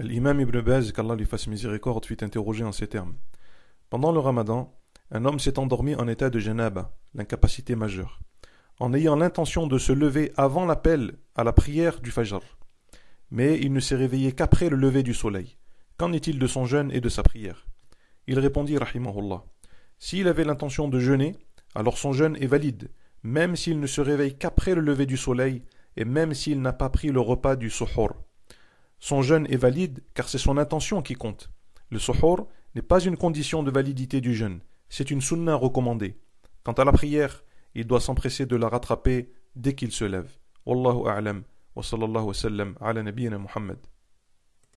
L'imam Ibn Baz, qu'Allah lui fasse miséricorde, fut interrogé en ces termes. Pendant le ramadan, un homme s'est endormi en état de janaba, l'incapacité majeure, en ayant l'intention de se lever avant l'appel à la prière du fajr. Mais il ne s'est réveillé qu'après le lever du soleil. Qu'en est-il de son jeûne et de sa prière Il répondit Rahimahullah. S'il avait l'intention de jeûner, alors son jeûne est valide, même s'il ne se réveille qu'après le lever du soleil et même s'il n'a pas pris le repas du son jeûne est valide car c'est son intention qui compte. Le sohor n'est pas une condition de validité du jeûne, c'est une sunna recommandée. Quant à la prière, il doit s'empresser de la rattraper dès qu'il se lève. Wallahu a'lam wa sallallahu wa sallam ala nabiyyina Muhammad.